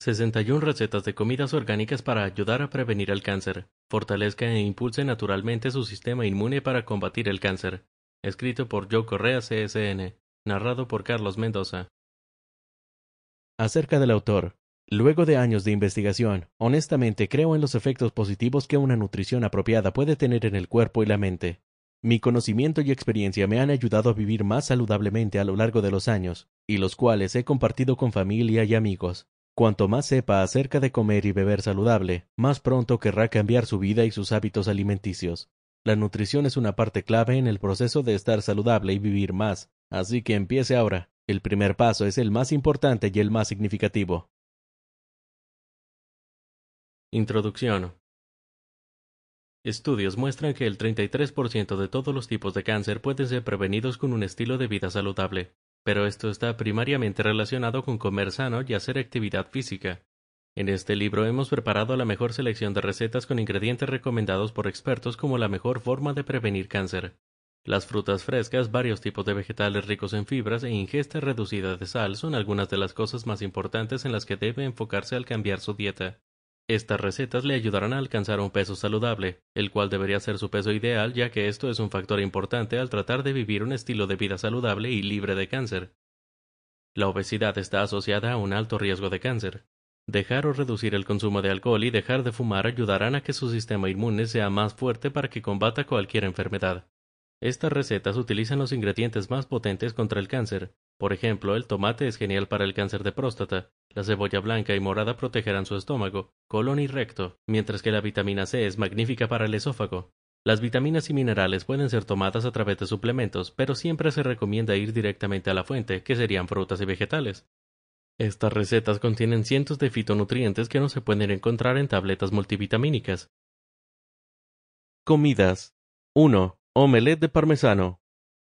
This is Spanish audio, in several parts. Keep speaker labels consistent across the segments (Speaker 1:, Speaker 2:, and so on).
Speaker 1: 61 recetas de comidas orgánicas para ayudar a prevenir el cáncer, fortalezca e impulse naturalmente su sistema inmune para combatir el cáncer. Escrito por Joe Correa CSN, narrado por Carlos Mendoza. Acerca del autor. Luego de años de investigación, honestamente creo en los efectos positivos que una nutrición apropiada puede tener en el cuerpo y la mente. Mi conocimiento y experiencia me han ayudado a vivir más saludablemente a lo largo de los años, y los cuales he compartido con familia y amigos. Cuanto más sepa acerca de comer y beber saludable, más pronto querrá cambiar su vida y sus hábitos alimenticios. La nutrición es una parte clave en el proceso de estar saludable y vivir más, así que empiece ahora. El primer paso es el más importante y el más significativo. Introducción. Estudios muestran que el 33% de todos los tipos de cáncer pueden ser prevenidos con un estilo de vida saludable pero esto está primariamente relacionado con comer sano y hacer actividad física. En este libro hemos preparado la mejor selección de recetas con ingredientes recomendados por expertos como la mejor forma de prevenir cáncer. Las frutas frescas, varios tipos de vegetales ricos en fibras e ingesta reducida de sal son algunas de las cosas más importantes en las que debe enfocarse al cambiar su dieta. Estas recetas le ayudarán a alcanzar un peso saludable, el cual debería ser su peso ideal ya que esto es un factor importante al tratar de vivir un estilo de vida saludable y libre de cáncer. La obesidad está asociada a un alto riesgo de cáncer. Dejar o reducir el consumo de alcohol y dejar de fumar ayudarán a que su sistema inmune sea más fuerte para que combata cualquier enfermedad. Estas recetas utilizan los ingredientes más potentes contra el cáncer, por ejemplo, el tomate es genial para el cáncer de próstata, la cebolla blanca y morada protegerán su estómago, colon y recto, mientras que la vitamina C es magnífica para el esófago. Las vitaminas y minerales pueden ser tomadas a través de suplementos, pero siempre se recomienda ir directamente a la fuente, que serían frutas y vegetales. Estas recetas contienen cientos de fitonutrientes que no se pueden encontrar en tabletas multivitamínicas. Comidas 1. Omelette de parmesano.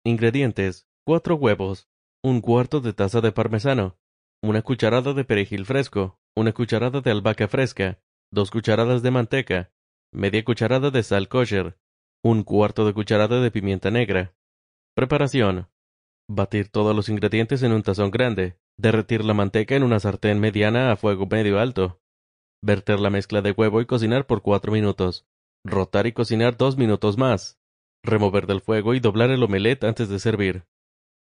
Speaker 1: Ingredientes: 4 huevos, un cuarto de taza de parmesano, una cucharada de perejil fresco, una cucharada de albahaca fresca, dos cucharadas de manteca, media cucharada de sal kosher, un cuarto de cucharada de pimienta negra. Preparación. Batir todos los ingredientes en un tazón grande, derretir la manteca en una sartén mediana a fuego medio alto, verter la mezcla de huevo y cocinar por cuatro minutos, rotar y cocinar dos minutos más, remover del fuego y doblar el omelette antes de servir.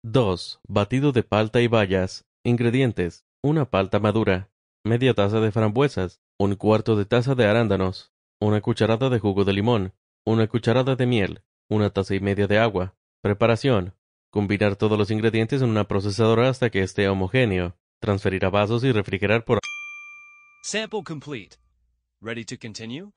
Speaker 1: 2. Batido de palta y bayas. Ingredientes. Una palta madura. Media taza de frambuesas. Un cuarto de taza de arándanos. Una cucharada de jugo de limón. Una cucharada de miel. Una taza y media de agua. Preparación. Combinar todos los ingredientes en una procesadora hasta que esté homogéneo. Transferir a vasos y refrigerar por... Sample complete. Ready to continue?